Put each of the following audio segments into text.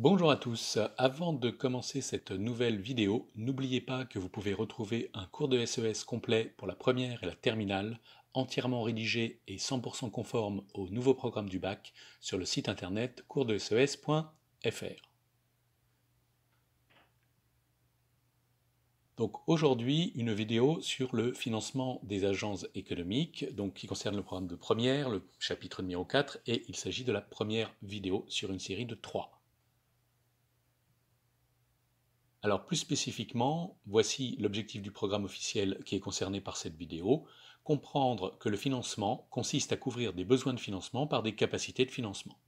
Bonjour à tous, avant de commencer cette nouvelle vidéo, n'oubliez pas que vous pouvez retrouver un cours de SES e complet pour la première et la terminale, entièrement rédigé et 100% conforme au nouveau programme du bac sur le site internet coursdeses.fr. Donc aujourd'hui, une vidéo sur le financement des agences économiques, donc qui concerne le programme de première, le chapitre numéro 4, et il s'agit de la première vidéo sur une série de trois. Alors plus spécifiquement, voici l'objectif du programme officiel qui est concerné par cette vidéo, comprendre que le financement consiste à couvrir des besoins de financement par des capacités de financement.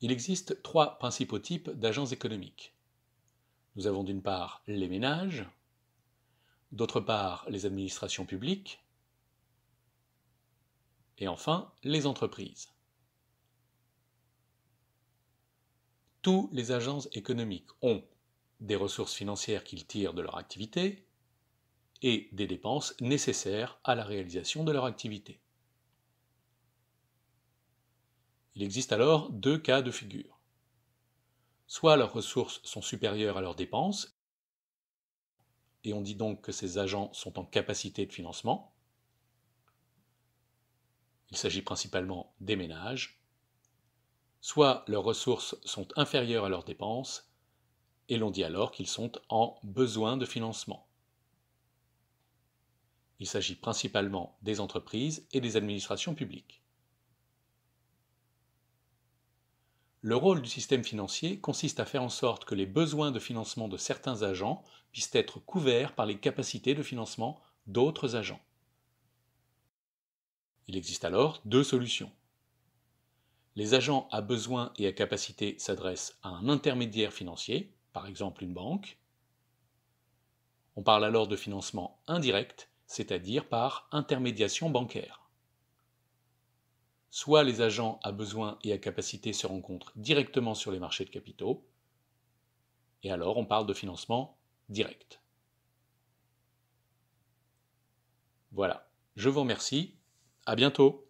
Il existe trois principaux types d'agents économiques. Nous avons d'une part les ménages, d'autre part les administrations publiques, et enfin les entreprises. tous les agences économiques ont des ressources financières qu'ils tirent de leur activité et des dépenses nécessaires à la réalisation de leur activité. Il existe alors deux cas de figure. Soit leurs ressources sont supérieures à leurs dépenses, et on dit donc que ces agents sont en capacité de financement. Il s'agit principalement des ménages soit leurs ressources sont inférieures à leurs dépenses, et l'on dit alors qu'ils sont en besoin de financement. Il s'agit principalement des entreprises et des administrations publiques. Le rôle du système financier consiste à faire en sorte que les besoins de financement de certains agents puissent être couverts par les capacités de financement d'autres agents. Il existe alors deux solutions les agents à besoin et à capacité s'adressent à un intermédiaire financier, par exemple une banque. On parle alors de financement indirect, c'est-à-dire par intermédiation bancaire. Soit les agents à besoin et à capacité se rencontrent directement sur les marchés de capitaux, et alors on parle de financement direct. Voilà, je vous remercie, à bientôt